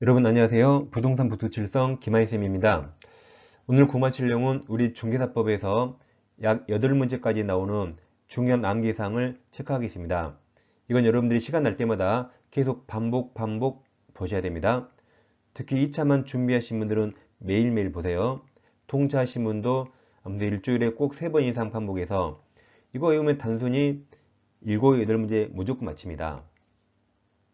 여러분 안녕하세요. 부동산 부투칠성 김하희쌤입니다. 오늘 구마칠 내용은 우리 중개사법에서 약 8문제까지 나오는 중요한 암기사항을 체크하겠습니다. 이건 여러분들이 시간 날 때마다 계속 반복 반복 보셔야 됩니다. 특히 2차만 준비하신 분들은 매일매일 보세요. 통차하신 분도 아무래도 일주일에 꼭 3번 이상 반복해서 이거 외우면 단순히 7, 8문제 무조건 마칩니다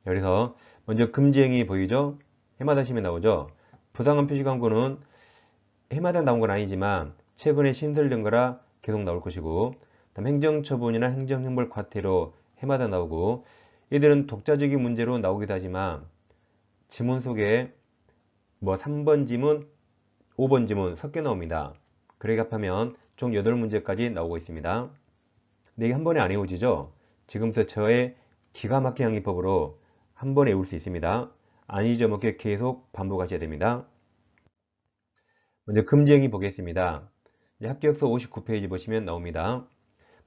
그래서 먼저 금지행위 보이죠? 해마다 시에 나오죠. 부당한 표시 광고는 해마다 나온 건 아니지만 최근에 신설된 거라 계속 나올 것이고 다음 행정처분이나 행정형벌 과태료 해마다 나오고 얘들은 독자적인 문제로 나오기도 하지만 지문 속에 뭐 3번 지문, 5번 지문 섞여 나옵니다. 그래 값하면 총 8문제까지 나오고 있습니다. 근데 이게 한 번에 안 외워지죠? 지금부터 저의 기가 막힌 양기법으로 한 번에 외울 수 있습니다. 안 잊어먹게 뭐 계속 반복하셔야 됩니다. 먼저 금쟁이 보겠습니다. 합격서 59페이지 보시면 나옵니다.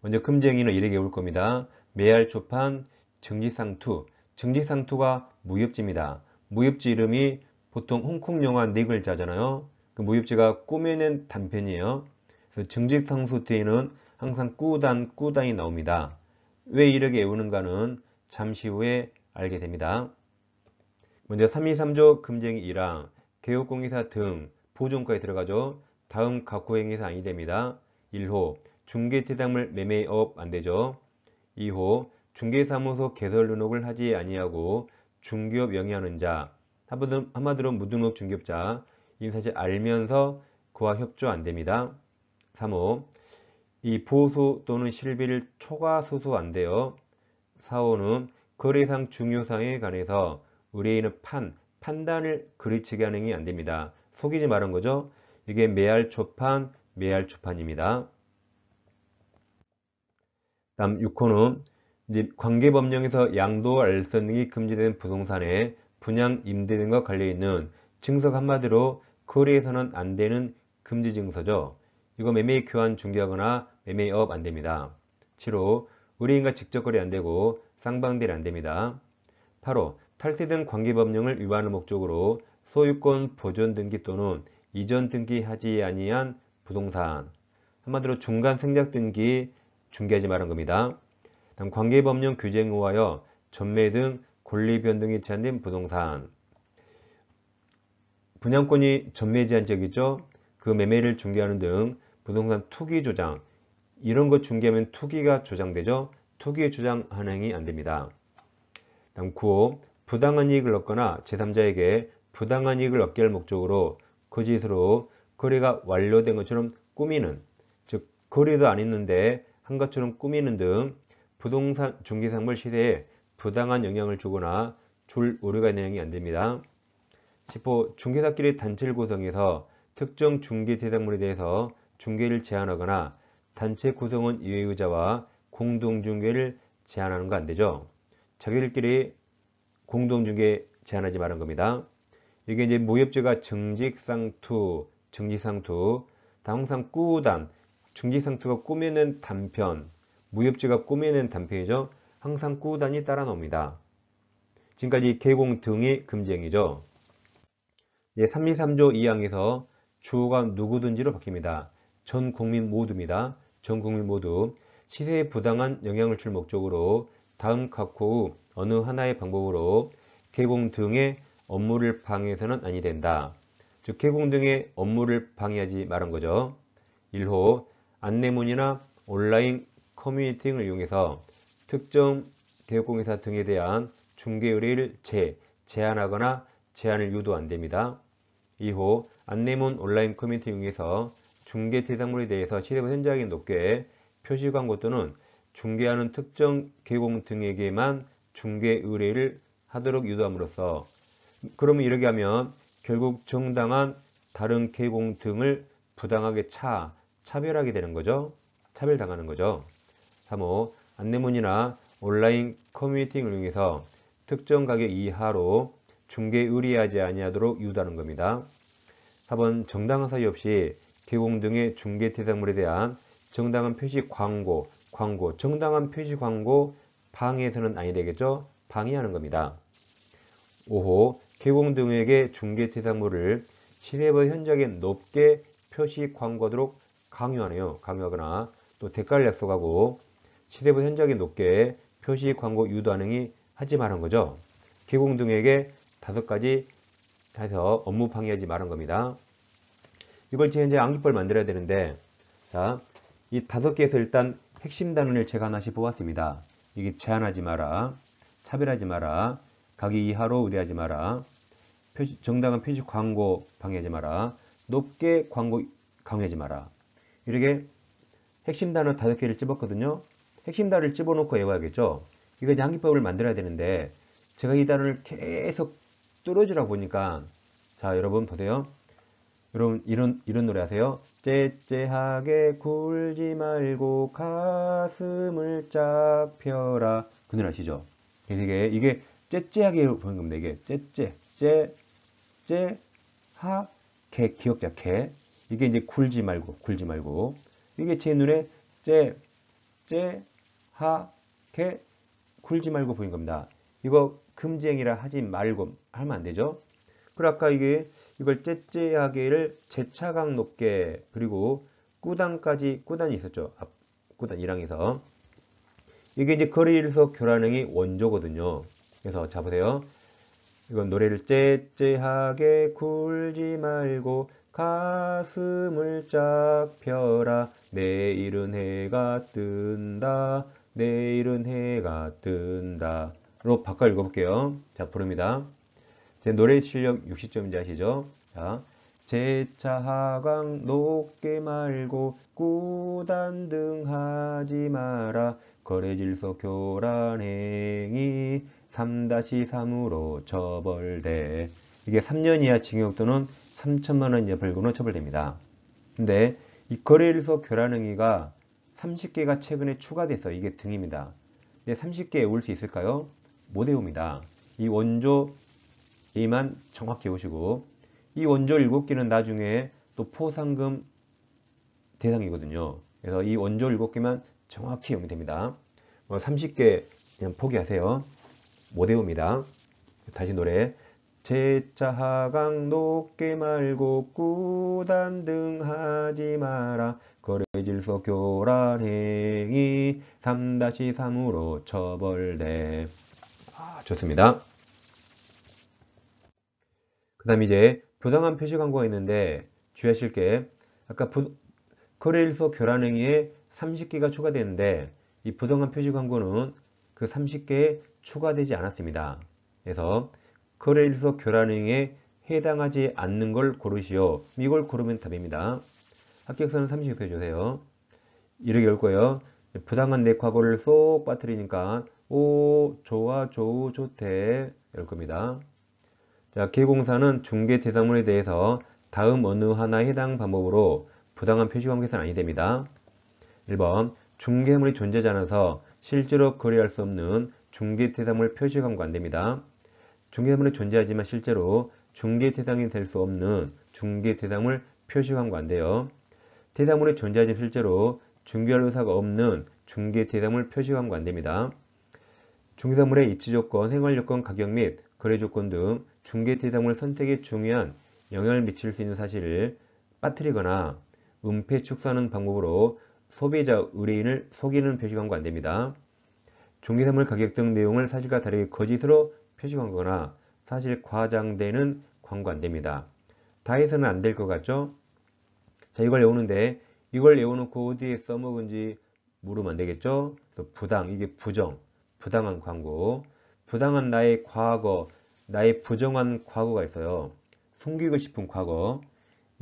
먼저 금쟁이는 이렇게 올 겁니다. 매알 초판, 정지상투, 정지상투가 무협지입니다. 무협지 이름이 보통 홍콩 영화 네 글자잖아요. 그 무협지가 꾸며낸 단편이에요. 그래서 정지상수 뒤에는 항상 꾸단, 꾸단이 나옵니다. 왜 이렇게 외우는가는 잠시 후에 알게 됩니다. 먼저 323조 금쟁이 1항, 개업공인사등 보존과에 들어가죠. 다음 각호행위사 아니 됩니다. 1호 중개대담물 매매업 안되죠. 2호 중개사무소 개설 등록을 하지 아니하고 중개업 영위하는 자 한마디로 무등록 중개업자 이 사실 알면서 그와 협조 안됩니다. 3호 이 보수 또는 실비를 초과 소수 안돼요. 4호는 거래상 중요상에 관해서 의뢰인은 판, 판단을 그르치게 하는 게 안 됩니다. 속이지 말은 거죠. 이게 메알 초판, 메알 초판입니다. 다음 6호는 이제 관계법령에서 양도 알선등이 금지된 부동산에 분양 임대 등과 관련 있는 증서 한마디로 거래에서는 안 되는 금지 증서죠. 이거 매매 교환 중개하거나 매매업 안 됩니다. 7호 우뢰인과 직접 거래 안 되고 쌍방대리 안 됩니다. 8호 탈세 등 관계법령을 위반을 목적으로 소유권 보존 등기 또는 이전 등기하지 아니한 부동산 한마디로 중간 생략 등기 중개하지 말은 겁니다. 다음 관계법령 규정에 의하여 전매 등 권리 변동이 제한된 부동산 분양권이 전매 제한 적이죠그 매매를 중개하는 등 부동산 투기 조장 이런 것 중개하면 투기가 조장되죠. 투기 조장 한행이 안됩니다. 다음 9호 부당한 이익을 얻거나 제3자에게 부당한 이익을 얻게 할 목적으로 거짓으로 그 거래가 완료된 것처럼 꾸미는 즉 거래도 안 했는데 한 것처럼 꾸미는 등 부동산 중개상물 시세에 부당한 영향을 주거나 줄 우려가 있는 행위 안됩니다. 10호 중개사끼리 단체를 구성해서 특정 중개 대상물에 대해서 중개를 제한하거나 단체 구성원 이외 의자와 공동중개를 제한하는 거 안되죠. 자기들끼리 공동중개 제한하지 말은 겁니다. 이게 이제 무협지가 정직상투, 정직상투, 당황상 꾸단, 정직상투가 꾸미는 단편, 무협지가 꾸미는 단편이죠. 항상 꾸단이 따라 나옵니다. 지금까지 개공 등의 금쟁이죠. 예, 323조 2항에서 주어가 누구든지로 바뀝니다. 전 국민 모두입니다. 전 국민 모두 시세에 부당한 영향을 줄 목적으로 다음 각호 어느 하나의 방법으로 개공 등의 업무를 방해해서는 아니 된다. 즉 개공 등의 업무를 방해하지 말은 거죠. 1호 안내문이나 온라인 커뮤니티 등을 이용해서 특정 대공회사 등에 대한 중개 의뢰를 제, 제한하거나 제한을 유도 안 됩니다. 2호 안내문 온라인 커뮤니티 이용해서 중개 대상물에 대해서 시세부현저하게 높게 표시 광고 또는 중개하는 특정 개공 등에게만 중개 의뢰를 하도록 유도함으로써 그러면 이렇게 하면 결국 정당한 다른 개공 등을 부당하게 차, 차별하게 되는 거죠. 차별당하는 거죠. 3호 안내문이나 온라인 커뮤니팅을 이용해서 특정 가격 이하로 중개 의뢰하지 아니하도록 유도하는 겁니다. 4번 정당한 사유 없이 개공 등의 중개 대상물에 대한 정당한 표시 광고, 광고, 정당한 표시 광고, 방해해서는 아니 되겠죠? 방해하는 겁니다. 5호 개공 등에게 중개 대상물을 시업의현저하 높게 표시 광고하도록 강요하네요. 강요하거나 또 대가를 약속하고 시업의현저하 높게 표시 광고 유도하는 이 하지 말은 거죠. 개공 등에게 다섯 가지 해서 업무 방해하지 말은 겁니다. 이걸 제 이제 암기법을 만들어야 되는데 자, 이 다섯 개에서 일단 핵심 단원을 제가 하나씩 뽑았습니다. 이게 제한하지 마라. 차별하지 마라. 가기 이하로 의뢰하지 마라. 표시, 정당한 표시 광고 방해하지 마라. 높게 광고 강요하지 마라. 이렇게 핵심 단어 다섯 개를 집었거든요. 핵심 단어를 집어놓고 외워야겠죠. 이건 양기법을 만들어야 되는데 제가 이 단어를 계속 뚫어주라 고 보니까 자 여러분 보세요. 여러분 이런 이런 노래 하세요. 째째하게 굴지 말고 가슴을 짝 펴라 그늘 아시죠? 이게 이게 째째하게 보는 겁니다. 이게 째째 째째하게 기억자 개 이게 이제 굴지 말고 굴지 말고 이게 제 눈에 째째하게 굴지 말고 보는 겁니다. 이거 금지행위라 하지 말고 하면 안 되죠? 그리고 아까 이게 이걸 째째하게를 재차각 높게 그리고 꾸단까지 꾸단이 있었죠. 앞 꾸단 1항에서 이게 이제 거리일석 교란행의 원조거든요. 그래서 자 보세요. 이건 노래를 째째하게 굴지 말고 가슴을 쫙 펴라 내일은 해가 뜬다 내일은 해가 뜬다 로 바꿔 읽어볼게요. 자 부릅니다. 제 노래 실력 60점인지 아시죠? 자, 제차 하강 높게 말고 꾸단등하지 마라 거래질서 교란행위 3-3으로 처벌돼 이게 3년 이하 징역 또는 3천만원 이하 벌금으로 처벌됩니다. 근데 이거래질서 교란행위가 30개가 최근에 추가돼서 이게 등입니다. 근데 30개 외울 수 있을까요? 못 외웁니다. 이 원조 D만 정확히 오시고 이 원조 7개는 나중에 또 포상금 대상이거든요. 그래서 이 원조 7개만 정확히 이용이 됩니다뭐 30개 그냥 포기하세요. 못 외웁니다. 다시 노래 제자하강 높게 말고 꾸단등하지 마라 거래질서 교란행위 3-3으로 처벌돼 아, 좋습니다. 그 다음 이제 부당한 표시 광고가 있는데 주의하실 게 아까 부, 거래일소 교란행위에 30개가 추가되는데 이 부당한 표시 광고는 그 30개에 추가되지 않았습니다. 그래서 거래일소 교란행위에 해당하지 않는 걸 고르시오. 이걸 고르면 답입니다. 합격선은 36표 주세요. 이렇게 올 거예요. 부당한 내 과거를 쏙 빠뜨리니까 오 좋아 좋 좋대 열 겁니다. 자, 개공사는 중개 대상물에 대해서 다음 어느 하나 해당 방법으로 부당한 표시관 계산 아니 됩니다. 1번 중개물이 존재하지 않아서 실제로 거래할 수 없는 중개 대상물 표시감과 안됩니다. 중개물이 존재하지만 실제로 중개 대상이 될 수 없는 중개 대상물 표시감과 안돼요. 대상물이 존재하지만 실제로 중개할 의사가 없는 중개 대상물 표시감과 안됩니다. 중개사물의 입지 조건, 생활 요건, 가격 및 거래 조건 등 중개 대상물 선택에 중요한 영향을 미칠 수 있는 사실을 빠뜨리거나 은폐 축소하는 방법으로 소비자 의뢰인을 속이는 표시광고 안됩니다. 중개사물 가격 등 내용을 사실과 다르게 거짓으로 표시광고나 사실 과장되는 광고 안됩니다. 다 해서는 안 될 것 같죠? 자 이걸 외우는데 이걸 외워놓고 어디에 써먹은지 물르면 안되겠죠? 또 부당 이게 부정 부당한 광고 부당한 나의 과거 나의 부정한 과거가 있어요. 숨기고 싶은 과거.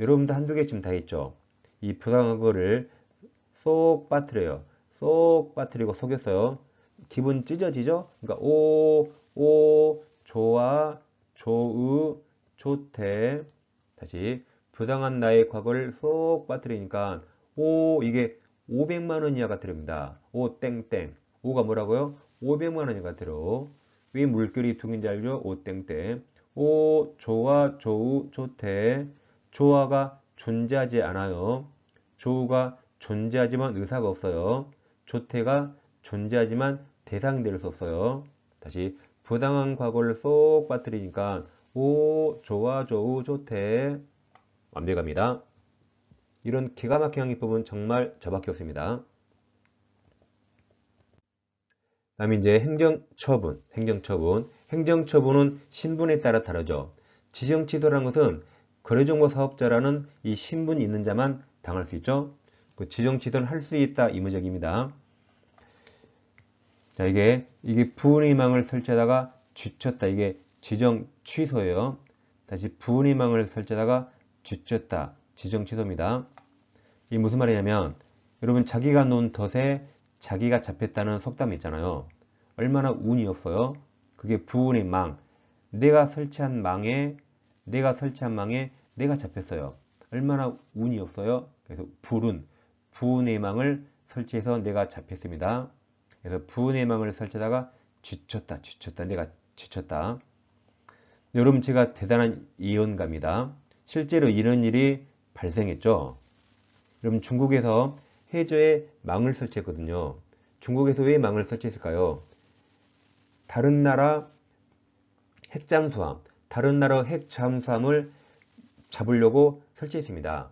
여러분도 한두 개쯤 다 있죠. 이 부정과거를 쏙 빠뜨려요. 쏙 빠뜨리고 속였어요. 기분 찢어지죠? 그러니까 오, 오, 좋아, 좋으, 좋대. 다시 부당한 나의 과거를 쏙 빠뜨리니까 오 이게 500만원 이하가 들립니다오 땡땡. 오가 뭐라고요? 500만원 이하가 들어. 위 물결이 둥인 자료 죠 오땡 때. 오, 조와 조우, 조태. 조화가 존재하지 않아요. 조우가 존재하지만 의사가 없어요. 조태가 존재하지만 대상이 될 수 없어요. 다시 부당한 과거를 쏙 빠뜨리니까 오, 조와 조우, 조태. 완벽합니다. 이런 기가 막힌 항기법은 정말 저밖에 없습니다. 다음에 이제 행정처분, 행정처분. 행정처분은 신분에 따라 다르죠. 지정취소라는 것은 거래정보 사업자라는 이 신분 있는 자만 당할 수 있죠. 그 지정취소는 할 수 있다 이무적입니다. 자 이게 이게 부은희망을 설치하다가 지쳤다 이게 지정 취소예요. 다시 부은희망을 설치하다가 지쳤다 지정 취소입니다. 이 무슨 말이냐면 여러분 자기가 놓은 덫에 자기가 잡혔다는 속담 이 있잖아요. 얼마나 운이 없어요. 그게 부운의 망. 내가 설치한 망에 내가 설치한 망에 내가 잡혔어요. 얼마나 운이 없어요. 그래서 불운 부운의 망을 설치해서 내가 잡혔습니다. 그래서 부운의 망을 설치하다가 지쳤다 지쳤다 내가 지쳤다. 여러분 제가 대단한 예언가입니다. 실제로 이런 일이 발생했죠. 여러분 중국에서 해저에 망을 설치했거든요. 중국에서 왜 망을 설치했을까요? 다른 나라 핵잠수함, 다른 나라 핵잠수함을 잡으려고 설치했습니다.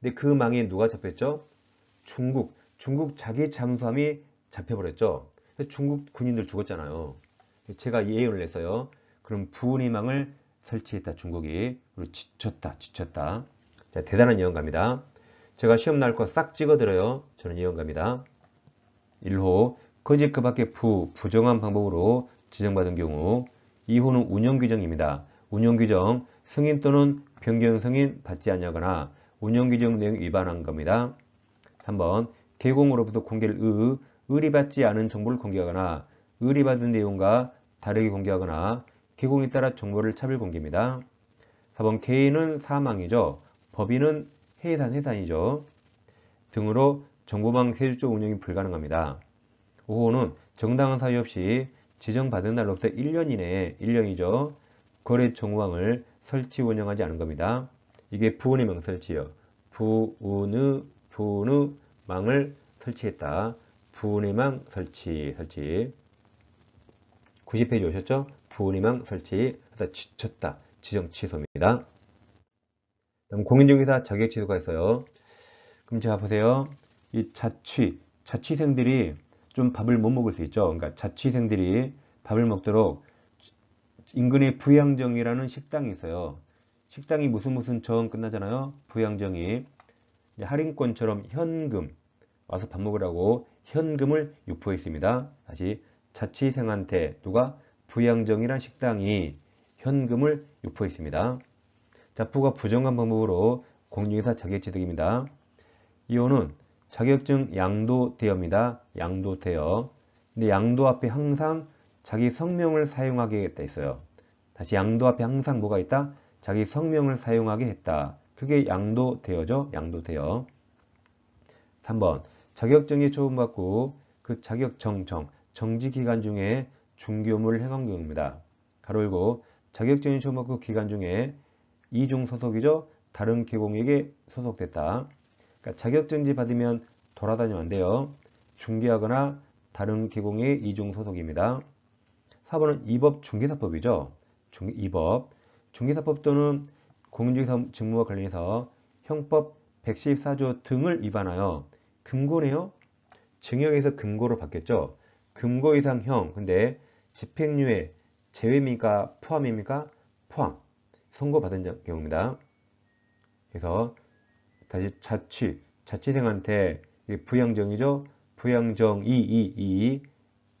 근데 그 망에 누가 잡혔죠? 중국, 중국 자기 잠수함이 잡혀버렸죠. 중국 군인들 죽었잖아요. 제가 예언을 했어요. 그럼 부은의 망을 설치했다 중국이 그리 지쳤다 지쳤다 자, 대단한 예언가입니다 제가 시험 날 거 싹 찍어드려요. 저는 이영갑니다. 1호 거짓 그 밖에 부, 부정한 방법으로 지정받은 경우 2호는 운영규정입니다. 운영규정 승인 또는 변경 승인 받지 않니거나 운영규정 내용 위반한 겁니다. 3번 개공으로부터 공개를 의, 의리받지 않은 정보를 공개하거나 의리받은 내용과 다르게 공개하거나 개공에 따라 정보를 차별 공개입니다. 4번 개인은 사망이죠. 법인은 해산 해산이죠. 등으로 정보망 세율조 운영이 불가능합니다. 5호는 정당한 사유 없이 지정받은 날로부터 1년 이내에 1년이죠. 거래 정보망을 설치 운영하지 않은 겁니다. 이게 부은의 망 설치요. 부은의 부은의 망을 설치했다. 부은의 망 설치 설치. 90페이지 오셨죠? 부은의 망 설치 하다 지쳤다. 지정 취소입니다. 그럼 공인중개사 자격취도가 있어요. 그럼 제가 보세요. 이 자취, 자취생들이 좀 밥을 못 먹을 수 있죠. 그러니까 자취생들이 밥을 먹도록 인근에 부양정이라는 식당이 있어요. 식당이 무슨 무슨 정 끝나잖아요. 부양정이 할인권처럼 현금 와서 밥 먹으라고 현금을 유포했습니다. 다시 자취생한테 누가 부양정이란 식당이 현금을 유포했습니다. 자, 포가 부정한 방법으로 공인중개사 자격취득입니다. 이호는 자격증 양도 대여입니다. 양도 대여. 근데 양도 앞에 항상 자기 성명을 사용하게 했다 있어요. 다시 양도 앞에 항상 뭐가 있다? 자기 성명을 사용하게 했다. 그게 양도 대여죠. 양도 대여. 3번 자격증이 처분받고 그 자격정정, 정지기간 중에 중개업무를 행한 경우입니다. 가로 열고 자격증이 처분받고 기간 중에 이중 소속이죠. 다른 개공에게 소속됐다. 그러니까 자격증지 받으면 돌아다니면 안 돼요. 중개하거나 다른 개공의 이중 소속입니다. 4번은 이법 중개사법이죠. 중, 이법 중개사법 또는 공인중개사 직무와 관련해서 형법 114조 등을 위반하여 금고네요. 증여에서 금고로 바뀌었죠. 금고 이상형 근데 집행유예 제외입니까? 포함입니까? 포함. 선고받은 경우입니다. 그래서 다시 자취, 자취생한테 부양정이죠. 부양정 2 2 2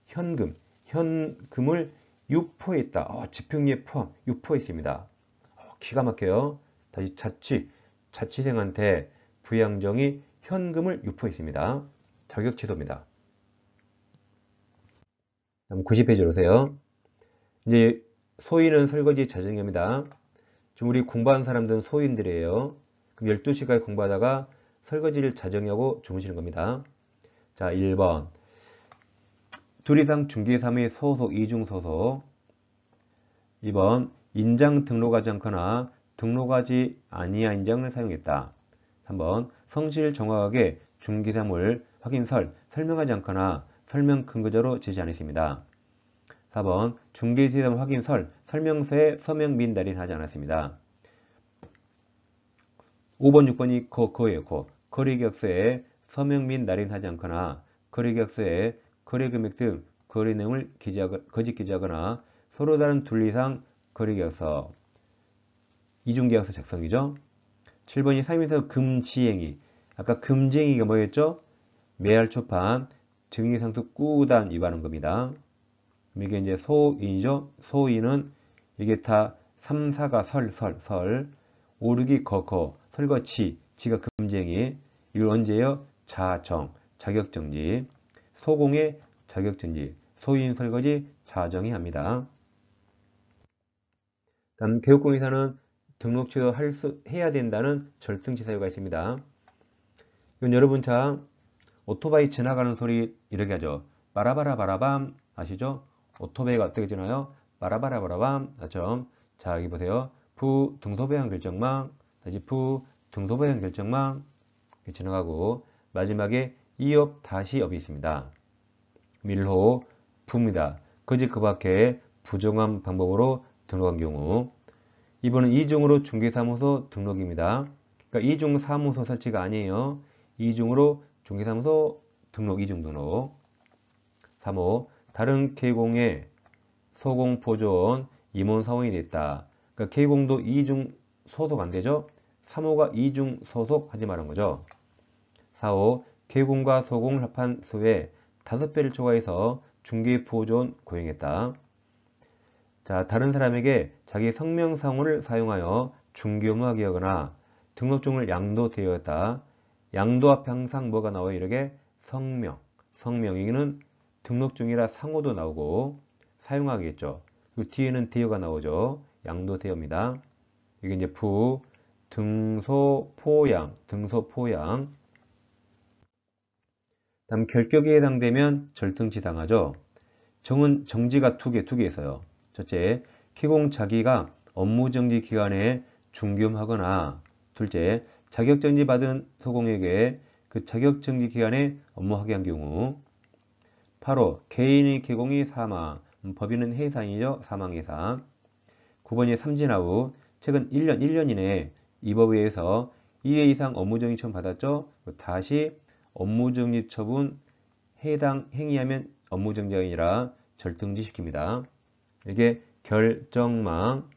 현금, 현금을 유포했다. 어, 집행유예 포함, 유포했습니다. 어, 기가 막혀요. 다시 자취, 자취생한테 부양정이 현금을 유포했습니다. 자격 취소입니다. 90페이지로 오세요. 이제 소위는 설거지 자정입니다. 지금 우리 공부하는 사람들은 소인들이에요. 그럼 12시까지 공부하다가 설거지를 자정 하고 주무시는 겁니다. 자, 1번. 둘 이상 중기 무의 소속, 이중 소속. 2번. 인장 등록하지 않거나 등록하지 아니한 인장을 사용했다. 3번. 성실 정확하게 중기 무를 확인설, 설명하지 않거나 설명 근거자로 제시 안 했습니다. 4번 중개시험 확인설, 설명서에 서명 및날인 하지 않았습니다. 5번, 6번이 거, 거예요. 거. 거래계약서에 서명 및날인하지 않거나 거래계약서에 거래금액 등 거래 내용을 기재하, 거짓 기재하거나 서로 다른 둘 이상 거래계약서, 이중계약서 작성이죠. 7번이 상임에서 금지행위. 아까 금지행위가 뭐였죠? 매할 초판, 증의상수 꾸단 위반한 겁니다. 이게 이제 소인이죠. 소인는 이게 다 3, 사가 설, 설, 설, 오르기, 거, 거, 설거, 치 지가 금쟁이, 이걸 언제요? 자정, 자격정지, 소공의 자격정지, 소인 설거지, 자정이 합니다. 다음 교육공의사는 등록 취소할 수 해야 된다는 절등치 사유가 있습니다. 이건 여러분 차 오토바이 지나가는 소리 이렇게 하죠. 바라바라 바라밤 아시죠? 오토베이가 어떻게 지나요? 바라바라바라밤 나자 아, 여기 보세요. 부등소배형 결정망 다시 부등소배형 결정망 이렇게 지나가고 마지막에 이업 다시 업이 있습니다. 밀호 부입니다. 거짓그 그 밖에 부정한 방법으로 등록한 경우 이번은 이중으로 중개사무소 등록입니다. 그러니까 이중 사무소 설치가 아니에요. 이중으로 중개사무소 등록 이중 등록 3호 다른 K공의 소공포존 임원사원이 됐다. 그러니까 K공도 이중 소속 안 되죠? 3호가 이중 소속 하지 말은 거죠. 4호 K공과 소공을 합한 수의 5배를 초과해서 중개보존 고행했다. 자, 다른 사람에게 자기 성명상호를 사용하여 중개업무하게 하거나 등록증을 양도되었다. 양도 앞에 항상 뭐가 나와요? 이렇게 성명. 성명이는 기 등록증이라 상호도 나오고 사용하겠죠. 그 뒤에는 대여가 나오죠. 양도 대여입니다. 이게 이제 부, 등소포양, 등소포양. 다음 결격에 해당되면 절등치 당하죠. 정은 정지가 두 개, 두 개 있어요. 첫째, 키공 자기가 업무정지 기간에 중금하거나 둘째, 자격정지 받은 소공에게 그 자격정지 기간에 업무하게 한 경우 바로 개인의 개공이 사망, 음, 법인은 해상이죠. 사망해상. 9번이 삼진아웃. 최근 1년, 1년 이내에 이 법에 의해서 2회 이상 업무정지 처분 받았죠. 다시 업무정지 처분 해당 행위하면 업무정지가 아니라 절등지시킵니다. 이게 결정망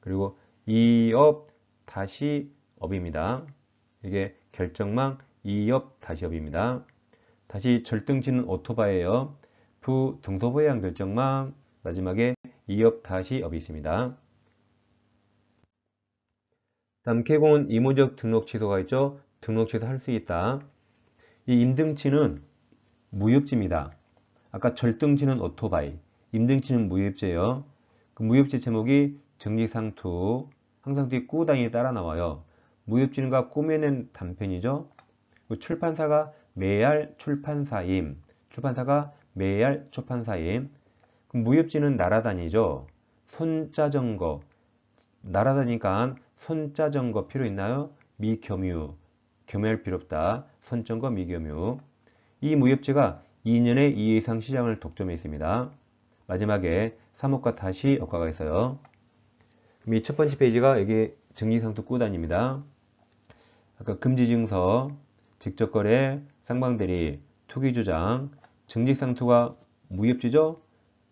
그리고 이업 다시 업입니다. 이게 결정망 이업 다시 업입니다. 다시 절등치는 오토바이에요. 부등도부해한 결정망 마지막에 이업 다시 업이 있습니다. 다음 K공은 임모적 등록 취소가 있죠. 등록 취소할 수 있다. 이 임등치는 무협지입니다. 아까 절등치는 오토바이, 임등치는 무협지예요. 그 무협지 제목이 정리상투 항상 뒤에 꾸당이 따라 나와요. 무협지는가 꾸며낸 단편이죠. 그 출판사가 매알 출판사임, 출판사가 매알 출판사임, 무협지는 날아다니죠. 손자전거, 날아다니까 니 손자전거 필요 있나요? 미겸유, 겸할 필요 없다. 손전거 미겸유. 이 무협지가 2년에 2 이상 시장을 독점했습니다. 마지막에 3억과 다시 역과가 있어요. 이 첫 번째 페이지가 여기 증리상투 꾸단입니다. 아까 금지증서, 직접거래, 쌍방대리, 투기주장, 증직상투가 무협지죠?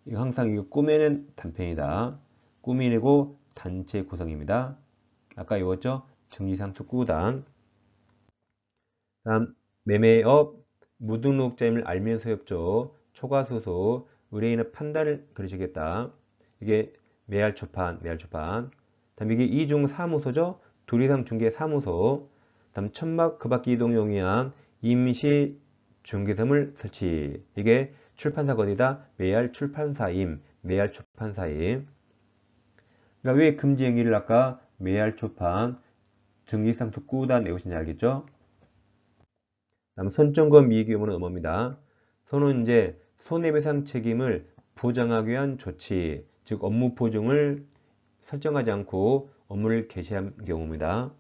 이거 항상 이거 꾸미는 단편이다. 꾸미고 단체 구성입니다. 아까 이웠죠 증직상투 꾸단 다음 매매업, 무등록자임을 알면서 협조, 초과소소, 의뢰인의 판단을 그리시겠다. 이게 매할 초판, 매할 초판. 다음 이게 이중 사무소죠? 둘 이상 중개 사무소. 다음 천막 그 밖에 이동용이한 임시 중개점을 설치. 이게 출판사건이다 매할 출판사임. 매할 출판사임. 그러니까 왜 금지 행위를 아까 매할 초판 등기상 특구다 내오신지 알겠죠? 다음 선정금 이익 의경우는 음어입니다. 선은 이제 손해배상 책임을 보장하기 위한 조치, 즉 업무 보증을 설정하지 않고 업무를 개시한 경우입니다.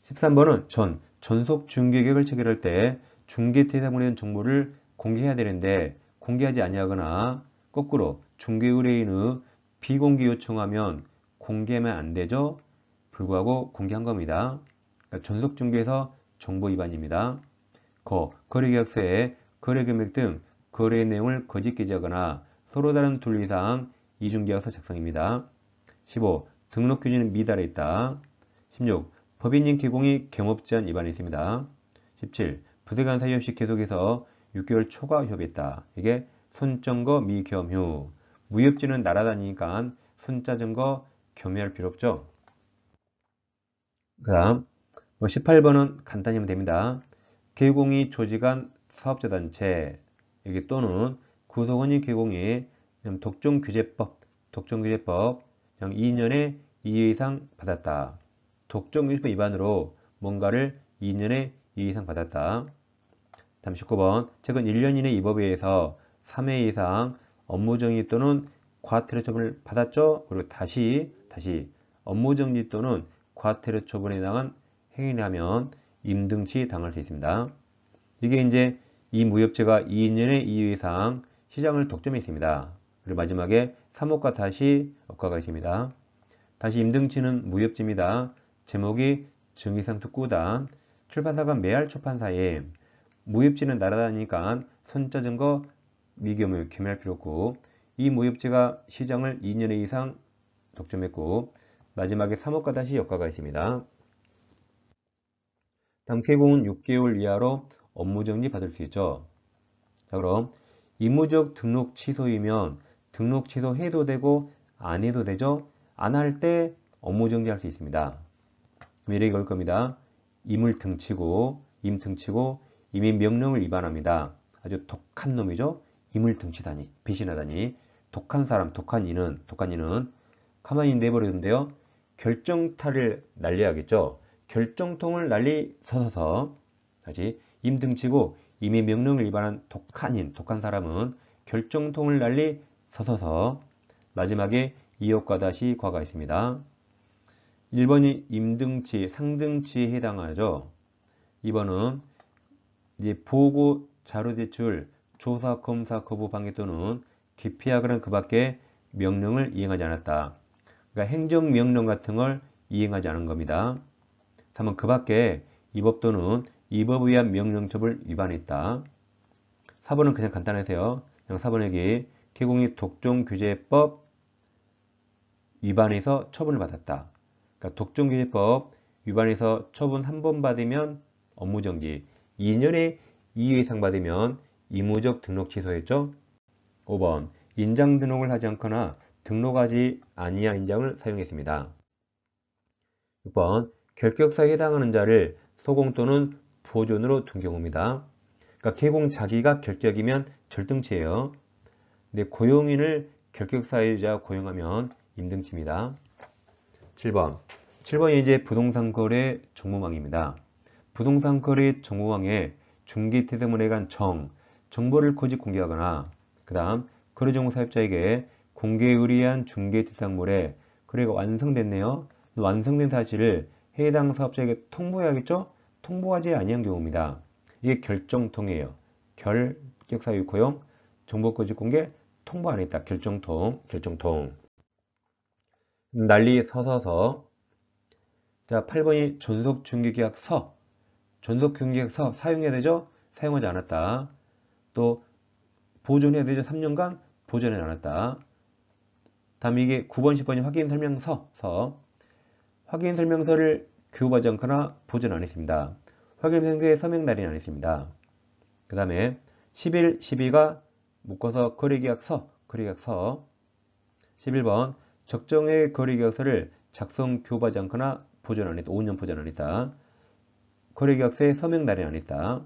13번은 전, 전속 중개계획을 체결할 때 중개 대상으로 된 정보를 공개해야 되는데 공개하지 아니하거나 거꾸로 중개 의뢰인의 비공개 요청하면 공개하면 안 되죠. 불구하고 공개한 겁니다. 그러니까 전속 중개에서 정보 위반입니다. 거, 거래계약서에 거래금액 등거래 내용을 거짓 기재하거나 서로 다른 둘 이상 이중계약서 작성입니다. 15. 등록 규준은 미달해 있다. 16. 법인인 기공이 경업제한 위반이 있습니다. 17. 부득이한 사유 없이 계속해서 6개월 초과 협의했다. 이게 손점거 미겸효. 무협지는 날아다니니까 손자전거 겸유할 필요 없죠. 그 다음 18번은 뭐 간단히 하면 됩니다. 개공이 조직한 사업자단체 여기 또는 구속원인 개공이 독점규제법 독점규제법 2년에 2회 이상 받았다. 독점 규칙법 위반으로 뭔가를 2년에 2 이상 받았다. 다음 19번 최근 1년 이내 입법에 의해서 3회 이상 업무정지 또는 과태료 처분을 받았죠. 그리고 다시 다시 업무정지 또는 과태료 처분에 해당한 행위를 하면 임등치 당할 수 있습니다. 이게 이제 이무협죄가 2년에 2회 이상 시장을 독점했습니다. 그리고 마지막에 3호과 다시 억과가 있습니다. 다시 임등치는 무협죄입니다 제목이 증기상 특구다. 출판사가 매할 출판사에 무협지는 날아다니니까 손자 증거 미개무역 겸할 필요 없고 이 무협지가 시장을 2년 이상 독점했고 마지막에 3억과 다시 역가가 있습니다. 다음 K공은 6개월 이하로 업무정지 받을 수 있죠. 자 그럼 임무적 등록 취소이면 등록 취소 해도 되고 안 해도 되죠. 안 할 때 업무정지 할 수 있습니다. 미래 걸 겁니다. 임을 등치고 임 등치고 임의 명령을 위반합니다. 아주 독한 놈이죠. 임을 등치다니 배신하다니 독한 사람 독한 이는 독한 이는 가만히 내버려둔데요. 결정타를 날려야겠죠. 결정통을 날리 서서 다시 임 등치고 임의 명령을 위반한 독한 인 독한 사람은 결정통을 날리 서서서 마지막에 이역과 다시 과가 있습니다. 1번이 임등치, 상등치에 해당하죠. 2번은 이제 보고, 자료 제출, 조사, 검사, 거부, 방해 또는 기피하거나 그 밖에 명령을 이행하지 않았다. 그러니까 행정명령 같은 걸 이행하지 않은 겁니다. 3번 그 밖에 이 법 또는 이 법에 의한 명령첩을 위반했다. 4번은 그냥 간단하세요. 그냥 4번 에게 개공이 독종 규제법 위반해서 처분을 받았다. 그러니까 독점규제법 위반해서 처분 한 번 받으면 업무정지, 2년에 2회 이상 받으면 의무적 등록 취소했죠. 5번 인장 등록을 하지 않거나 등록하지 아니한 인장을 사용했습니다. 6번 결격사에 해당하는 자를 소공 또는 보존으로 둔 경우입니다. 그러니까 개공 자기가 결격이면 절등치예요. 근데 고용인을 결격사유자 고용하면 임등치입니다. 7번 7번이 이제 부동산 거래 정보망입니다. 부동산 거래 정보망에 중개태 등문에 관 정, 정보를 고지 공개하거나 그 다음 거래정보 사업자에게 공개에 의뢰한 중개대상물에 거래가 완성됐네요. 완성된 사실을 해당 사업자에게 통보해야겠죠? 통보하지 아니한 경우입니다. 이게 결정통이에요. 결격사유 고용, 정보고지 공개, 통보 안 했다. 결정통, 결정통. 난리 서서서 자 8번이 전속 중개계약서 전속 중개계약서 사용해야 되죠 사용하지 않았다 또 보존해야 되죠 3년간 보존해지 않았다 다음 이게 9번 10번이 확인 설명서 서 확인 설명서를 교부하지 않거나 보존 안 했습니다 확인 설명서에 서명 날인 안 했습니다 그 다음에 11, 12가 묶어서 거래계약서 거래계약서 11번 적정의 거래 계약서를 작성 교부하지 않거나 보존 안 했다. 5년 보존 안 했다. 거래 계약서에 서명 날인 안 했다.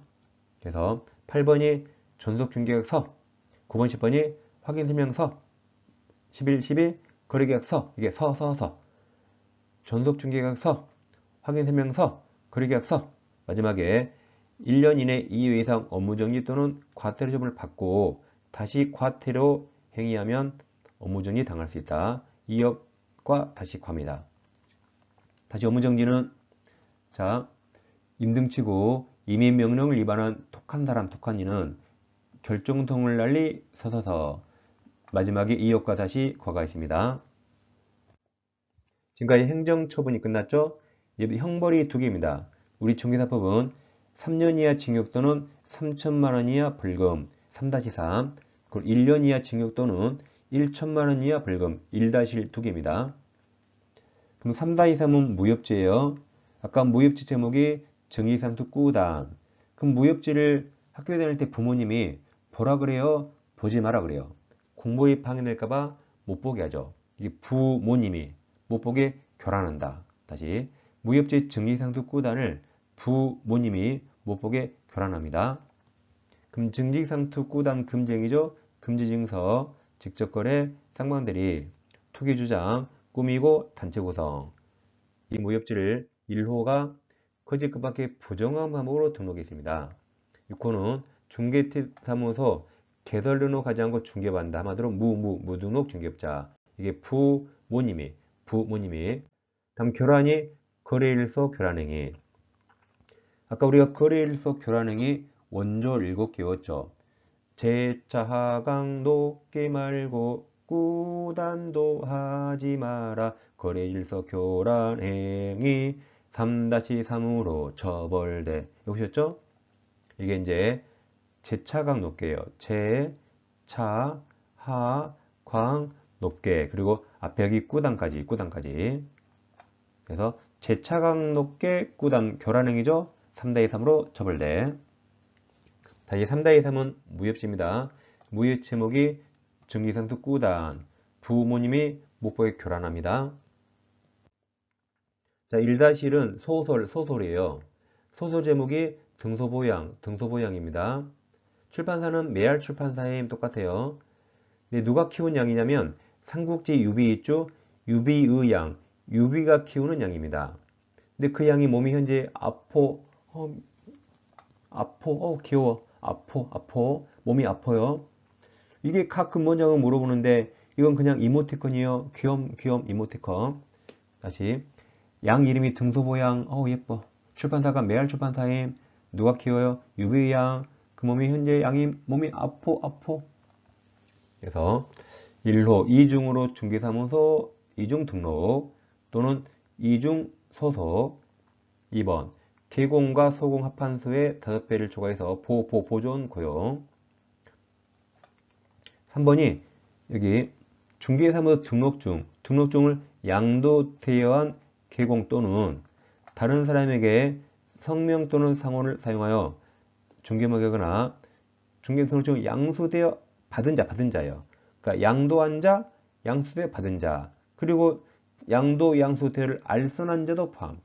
그래서 8번이 전속 중개계약서, 9번, 10번이 확인 설명서, 11, 12 거래 계약서, 이게 서, 서, 서. 전속 중개계약서, 확인 설명서, 거래 계약서. 마지막에 1년 이내 2회 이상 업무 정지 또는 과태료 처분을 받고 다시 과태료 행위하면 업무 정지 당할 수 있다. 2억과 다시 ქ 합니다 다시 업무정지는 자 임등치고 임의명령을 위반한 독한 사람 독한 이는 결정통을 날리 서서서 마지막에 2억과 다시 과가 있습니다. 지금까지 행정처분이 끝났죠? 이제 형벌이 두 개입니다. 우리 총기사법은 3년 이하 징역 또는 3천만 원 이하 벌금 3-3 그리고 1년 이하 징역 또는 1천만원 이하 벌금 1 2개입니다. 그럼 3-3은 무협지예요 아까 무협지 제목이 정의상투 꾸우당 그럼 무협지를 학교 다닐 때 부모님이 보라 그래요? 보지 마라 그래요. 공부에 방해될까봐 못 보게 하죠. 이게 부모님이 못 보게 결란한다 다시 무협지 정지상투 꾸단을 부모님이 못 보게 결란합니다 그럼 정지상투 꾸단 금쟁이죠. 금지증서 직접 거래 쌍방대리, 투기 주장, 꾸미고 단체 구성. 이 무협지를 1호가 커지 급밖에 부정한 방법으로 등록했습니다. 6호는 중개사무소 개설 등록 하지 않고 중개받는다 하마도록 무무 무등록 중개업자 이게 부모님이 부모님이 다음 교란이 거래일소 교란행위 아까 우리가 거래일소 교란행위 원조 7개였죠. 제차강 높게 말고 꾸단도 하지 마라 거래일서 교란 행위 3-3으로 처벌돼 보셨죠? 이게 이제 제차강 높게요. 제, 차, 하, 광, 높게 그리고 앞에 여기 꾸단까지 꾸단까지 그래서 제차강 높게 꾸단 교란행위죠. 3 3으로 처벌돼 다시 3-3은 무협지입니다. 무협 제목이 증기상투 꾸단 부모님이 목포에 교란합니다. 자 1-1은 소설, 소설이에요. 소설 제목이 등소보양, 등소보양입니다. 출판사는 메알출판사임 똑같아요. 근데 누가 키운 양이냐면 삼국지 유비 이죠 유비의 양, 유비가 키우는 양입니다. 근데 그 양이 몸이 현재 아포, 어, 아포, 어, 귀여워. 아포 아포 몸이 아퍼요 이게 카크 그 뭐냐고 물어보는데 이건 그냥 이모티콘이요 귀염 귀염 이모티콘 다시 양 이름이 등소보양 어 예뻐 출판사가 메알 출판사임 누가 키워요 유비양 그 몸이 현재 양이 몸이 아포 아포 그래서 1호 2중으로 중개사무소 2중 등록 또는 2중 소속 2번 개공과 소공 합한수의 5배를 초과해서 보보 보존 고용 3번이 여기 중개사무소 등록증 등록증을 양도대여한 개공 또는 다른 사람에게 성명 또는 상호를 사용하여 중개막이거나 중개등록증을 양수대여 받은 자 받은 자요 그러니까 양도한 자 양수대 받은 자 그리고 양도 양수대를 알선한 자도 포함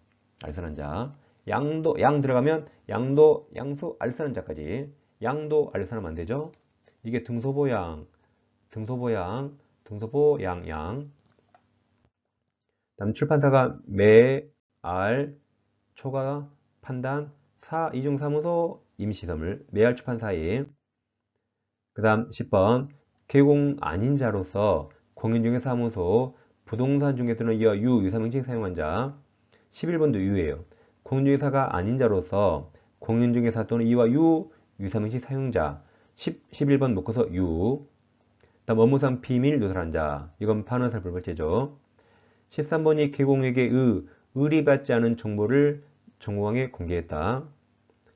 알선한 자 양도 양 들어가면 양도 양수 알선자까지 양도 알선하면 안 되죠. 이게 등소보양 등소보양 등소보양 양 다음 출판사가 매, 알, 초과, 판단, 사, 이중사무소, 임시선물, 매알 출판사의 그 다음 10번 개공 아닌 자로서 공인중개사무소, 부동산중개또는 이어 유, 유사명칭 사용한 자 11번도 유예요. 공인중개사가 아닌 자로서 공인중개사 또는 이와 유, 유사명시 사용자 10, 11번 묶어서 유 다음 업무상 비밀 누설한 자 이건 판호사 불벌죄죠 13번이 개공에게 의, 의뢰받지 않은 정보를 정공항에 공개했다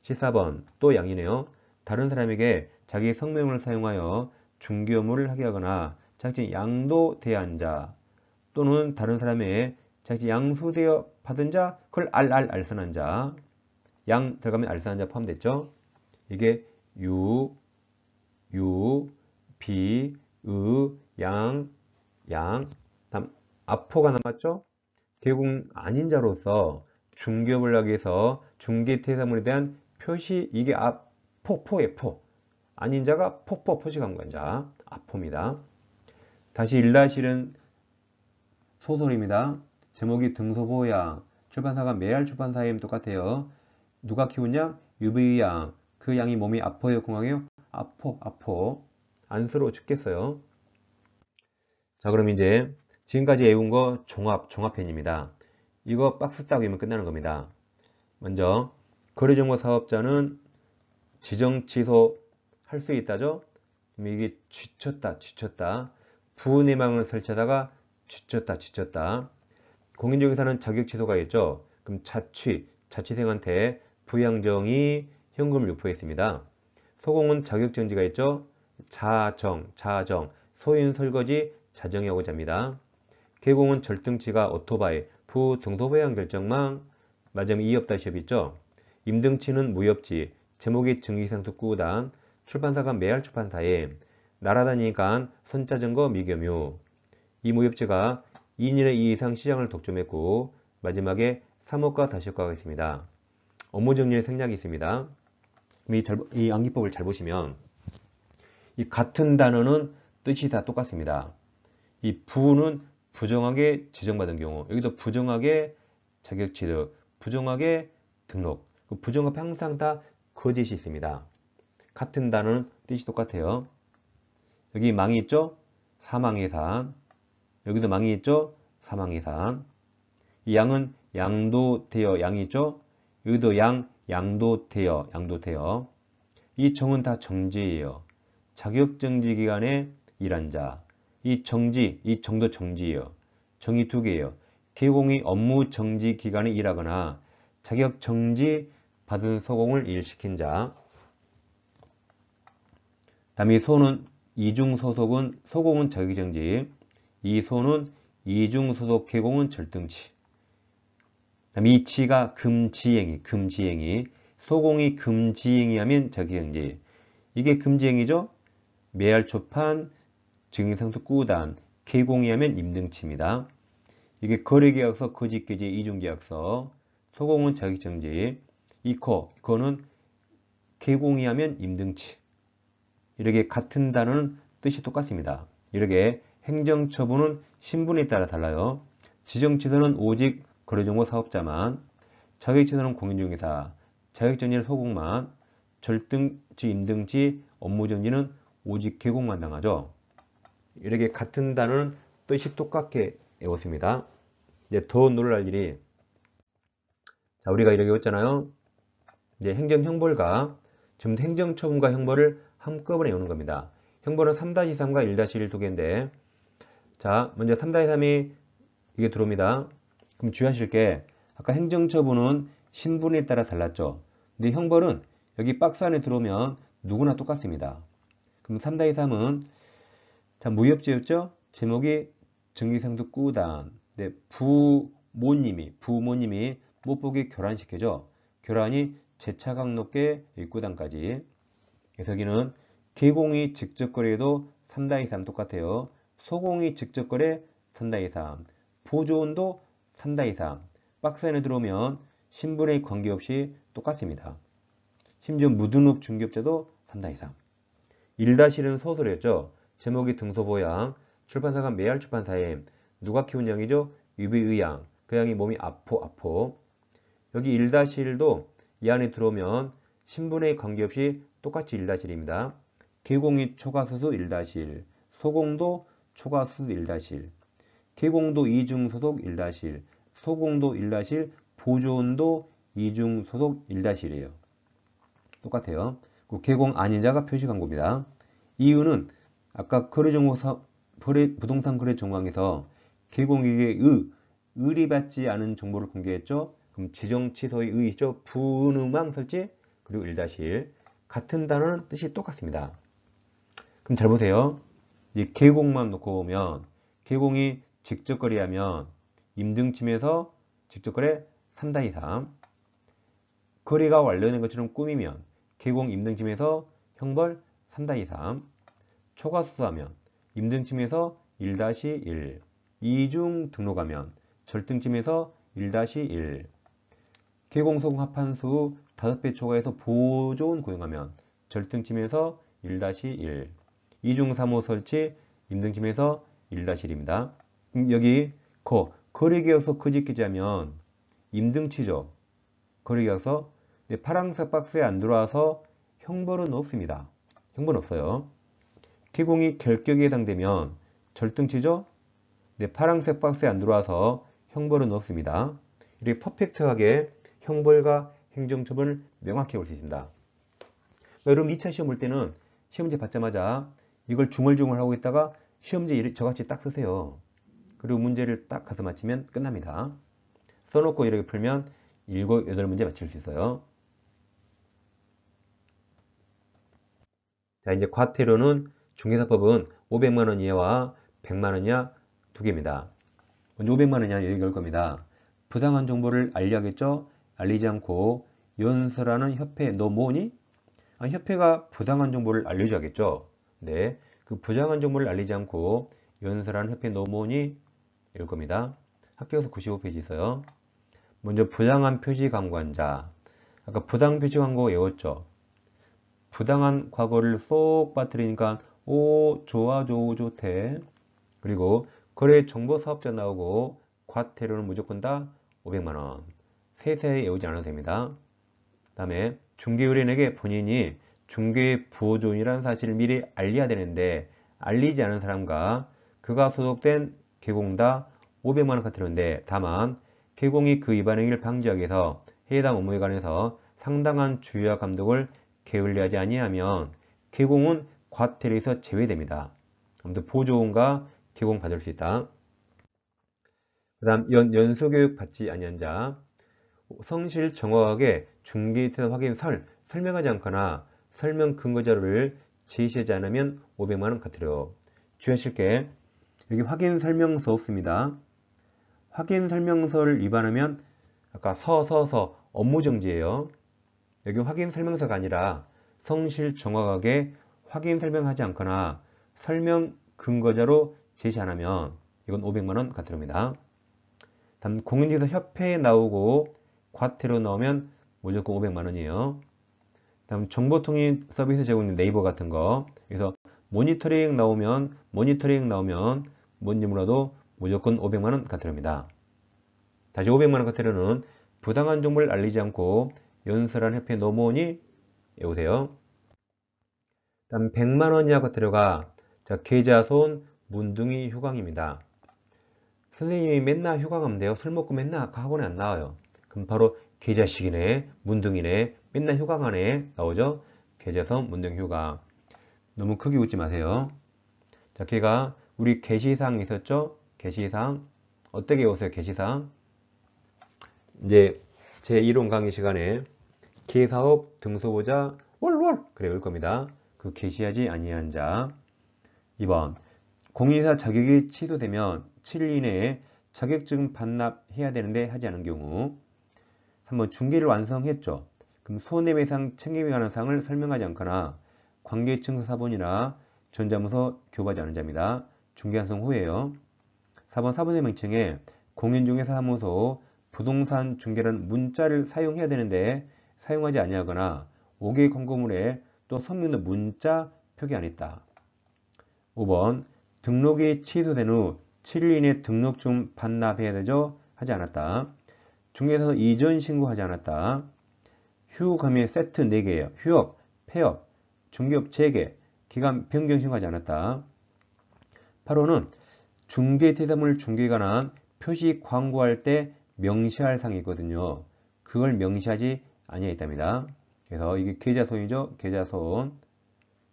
14번 또 양이네요 다른 사람에게 자기 성명을 사용하여 중개 업무를 하게 하거나 자기 양도 대한 자 또는 다른 사람의 자기 양수되어 받은 자, 그걸 알알 알선한 자. 양 들어가면 알선한 자 포함됐죠? 이게 유, 유, 비, 의, 양, 양. 다음 아포가 남았죠? 결국 아닌 자로서 중개업을 하기 위해서 중개태산물에 대한 표시 이게 아포포의 예, 포. 아닌 자가 포포 포식한 자 아포입니다. 다시 일라은 소설입니다. 제목이 등소보야. 출판사가 매알 출판사임 똑같아요. 누가 키운 냐유비양그 양이 몸이 아퍼요 공항이요 아퍼 아퍼. 안쓰러워 죽겠어요. 자 그럼 이제 지금까지 외운 거 종합 종합편입니다. 이거 박스 따기면 끝나는 겁니다. 먼저 거래정보 사업자는 지정 취소 할 수 있다죠? 이게 지쳤다 지쳤다 부내망을 설치하다가 지쳤다 지쳤다 공인중개사는 자격 취소가 있죠. 그럼 자취, 자취생한테 부양정이 현금을 유포했습니다. 소공은 자격정지가 있죠. 자정, 자정, 소인, 설거지, 자정여고자입니다. 개공은 절등치가 오토바이, 부, 등소부양 결정망, 마지막 이업다시업 있죠. 임등치는 무협지, 제목이 증기상속구단, 출판사가 매할 출판사에, 날아다니니까 손자전거 미겸유. 이 무협지가 2인의 2 이상 시장을 독점했고 마지막에 3억과다시효과가 있습니다. 업무 정리의 생략이 있습니다. 이, 잘, 이 암기법을 잘 보시면 이 같은 단어는 뜻이 다 똑같습니다. 이 부는 부정하게 지정받은 경우 여기도 부정하게 자격취득, 부정하게 등록 그 부정합 항상 다 거짓이 있습니다. 같은 단어는 뜻이 똑같아요. 여기 망이 있죠? 사망예산 여기도 망이 있죠? 사망 이상. 이 양은 양도태여 양이 죠 여기도 양, 양도태여, 양도태여. 이 정은 다 정지예요. 자격정지 기간에 일한 자. 이 정지, 이 정도 정지예요. 정이 두 개예요. 개공이 업무 정지 기간에 일하거나 자격 정지 받은 소공을 일시킨 자. 다음에 소는 이중 소속은 소공은 자격 정지. 이소는 이중소득 개공은 절등치. 미치가 금지행위, 금지행위. 소공이 금지행위 하면 자기행위. 이게 금지행위죠? 매알초판, 증인상수 꾸단, 개공이 하면 임등치입니다. 이게 거래계약서, 거짓계제, 이중계약서, 소공은 자기정지, 이코, 이코는 개공이 하면 임등치. 이렇게 같은 단어는 뜻이 똑같습니다. 이렇게 행정처분은 신분에 따라 달라요. 지정취소는 오직 거래정보 사업자만, 자격취소는 공인중개사, 자격정지는 소공만, 절등지 임등지 업무정지는 오직 계곡만 당하죠. 이렇게 같은 단어는 뜻이 똑같게 외웠습니다. 이제 더 놀랄 일이 자 우리가 이렇게 외웠잖아요. 이제 행정형벌과 지금 행정처분과 형벌을 한꺼번에 외우는 겁니다. 형벌은 3-3과 1-1 두 개인데 자, 먼저 3-3이 이게 들어옵니다. 그럼 주의하실 게 아까 행정처분은 신분에 따라 달랐죠. 근데 형벌은 여기 박스 안에 들어오면 누구나 똑같습니다. 그럼 3-3은 자, 무협죄였죠? 제목이 정기상도 꾸단. 네, 부모님이, 부모님이 못 보게 교란시켜죠. 교란이 재차강 높게 구단까지 그래서 여기는 개공이 직접 거래도 3-3 똑같아요. 소공이 직접 거래 3단 이상, 보조원도 3단 이상, 박스 안에 들어오면 신분의 관계없이 똑같습니다. 심지어 무등록 중개업자도 3단 이상. 1-1은 소설이었죠. 제목이 등소보양, 출판사가 매할 출판사에 누가 키운 양이죠? 유비의양, 그 양이 몸이 아포 아포. 여기 1-1도 이 안에 들어오면 신분의 관계없이 똑같이 1-1입니다. 개공이 초과수수 1-1, 소공도 초과수 1-1, 개공도 이중소속 1-1, 소공도 1-1, 보존도 이중소속 1-1이에요. 똑같아요. 그 개공 아닌자가 표시한 겁니다. 이유는 아까 거래정보사, 부동산 거래 정황에서 개공에게의 의뢰받지 않은 정보를 공개했죠. 그럼 지정 취소의 의죠. 이부은음망 설치 그리고 1-1 같은 단어는 뜻이 똑같습니다. 그럼 잘 보세요. 이제 계곡만 놓고 보면 계곡이 직접거리하면 임등침에서 직접거래 3 이상 거리가 완료된 것처럼 꾸미면 계곡 임등침에서 형벌 3 이상 초과수수하면 임등침에서 1-1 이중 등록하면 절등침에서 1-1계곡소금 합한수 5배 초과해서 보존 고용하면 절등침에서 1-1 2중 3호 설치 임등침에서 1-1입니다. 음, 여기 코 거리계 약서 거짓기자면 임등치죠. 거리계 약서 네, 파랑색 박스에 안 들어와서 형벌은 없습니다. 형벌 없어요. K공이 결격에 해당되면 절등치죠? 네, 파랑색 박스에 안 들어와서 형벌은 없습니다. 이렇게 퍼펙트하게 형벌과 행정처분을 명확히 볼 수 있습니다. 여러분 2차 시험 볼 때는 시험지 받자마자 이걸 중얼중얼 하고 있다가 시험지 저같이 딱 쓰세요. 그리고 문제를 딱 가서 맞히면 끝납니다. 써놓고 이렇게 풀면 7, 8문제 맞힐 수 있어요. 자, 이제 과태료는 중개사법은 500만원 이하와 100만원 이하 두 개입니다. 500만원 이하 여기 걸 겁니다. 부당한 정보를 알려야겠죠? 알리지 않고 연설하는 협회 너 뭐니? 아, 협회가 부당한 정보를 알려줘야겠죠? 네, 그 부정한 정보를 알리지 않고 연설한 협회 노무원이 일 겁니다. 학교에서 95페이지 있어요. 먼저 부당한 표지 광고한자. 아까 부당 표지 광고 외웠죠? 부당한 과거를 쏙 빠뜨리니까 오 좋아 좋아 좋대 그리고 거래 정보 사업자 나오고 과태료는 무조건 다 500만원 세세히 외우지 않아도 됩니다. 그 다음에 중개요뢰인에게 본인이 중개 의 보존이라는 사실을 미리 알려야 되는데 알리지 않은 사람과 그가 소속된 개공다 500만원 카트로데 다만 개공이 그 위반 행위를 방지하기 위해서 해당 업무에 관해서 상당한 주의와 감독을 게을리하지 아니하면 개공은 과태료에서 제외됩니다. 아무튼 보조원과 개공 받을 수 있다. 그 다음 연, 연수교육 받지 아니한 자 성실 정확하게 중개이체 확인 설, 설명하지 않거나 설명 근거 자료를 제시하지 않으면 500만원 과태료 주의하실게 여기 확인 설명서 없습니다 확인 설명서를 위반하면 아까 서서서 업무 정지예요 여기 확인 설명서가 아니라 성실 정확하게 확인 설명하지 않거나 설명 근거자로 제시 안 하면 이건 500만원 과태료입니다. 다음 공인중개사 협회에 나오고 과태료 나오면 무조건 500만원이에요. 다음 정보통일 서비스 제공인 네이버 같은 거 그래서 모니터링 나오면 모니터링 나오면 뭔지 몰라도 무조건 500만원 카테료입니다. 다시 500만원 카테료는 부당한 정보를 알리지 않고 연설한 협회 노어오니 여보세요. 다음 100만원 이하 카테료가 자 계좌손 문둥이 휴강입니다. 선생님이 맨날 휴강하면 돼요. 술 먹고 맨날 그 학원에 안 나와요. 그럼 바로 계좌식이네, 문등이네, 맨날 휴강하네 나오죠? 계좌선, 문등, 휴가 너무 크게 웃지 마세요. 자, 걔가 우리 게시사항 있었죠? 게시사항 어떻게 오세요? 게시사항 이제 제이론 강의 시간에 개사업 등소보자 월월 그래 올 겁니다. 그 개시하지 아니한 자 2번 공인사 자격이 취소되면 7일 이내에 자격증 반납해야 되는데 하지 않은 경우 한번중계를 완성했죠. 그럼 손해배상 책임에 관한 사항을 설명하지 않거나 관계증서 사본이나 전자문서 교부하지 않은 자입니다. 중개완성 후에요. 4번 사본의 명칭에 공인중개사사무소 부동산 중개라는 문자를 사용해야 되는데 사용하지 아니하거나 5개 공고물에 또 성명도 문자 표기 안 했다. 5번 등록이 취소된 후 7일 이내 등록증 반납해야 되죠? 하지 않았다. 중개사 이전 신고하지 않았다. 휴감의 세트 4개예요. 휴업, 폐업, 중개업 재개, 기간 변경 신고하지 않았다. 8호는 중개대담을 중개관한 표시 광고할 때 명시할 사항이 있거든요. 그걸 명시하지 아니했답니다 그래서 이게 계좌손이죠. 계좌손.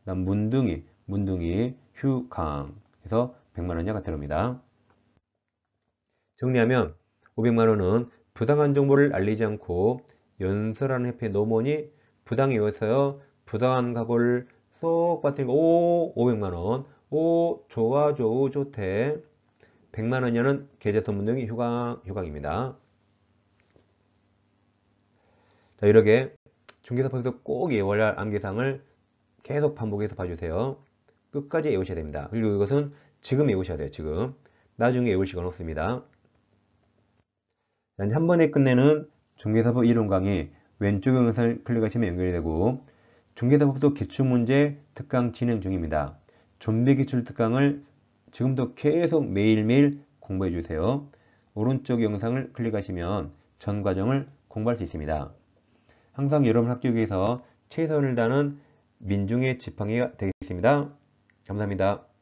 다 문둥이, 문둥이, 휴강. 그래서 100만원 이가 들어옵니다. 정리하면 500만원은 부당한 정보를 알리지 않고 연설하는 협회에 넘어오 부당에 의해서 부당한 각오를 쏙 빠뜨린 거오 500만원 오 좋아 좋 좋대 100만원이라는 계좌선문 등이 휴강, 휴강입니다. 자 이렇게 중개사 법에서 꼭 예월 할 암기사항을 계속 반복해서 봐주세요. 끝까지 외우셔야 됩니다. 그리고 이것은 지금 외우셔야 돼요. 지금. 나중에 외울 시간 없습니다. 한 번에 끝내는 중개사법 이론 강의 왼쪽 영상을 클릭하시면 연결이 되고 중개사법도 기출문제 특강 진행 중입니다. 좀비 기출 특강을 지금도 계속 매일매일 공부해 주세요. 오른쪽 영상을 클릭하시면 전 과정을 공부할 수 있습니다. 항상 여러분 학교 에서 최선을 다하는 민중의 지팡이가 되겠습니다. 감사합니다.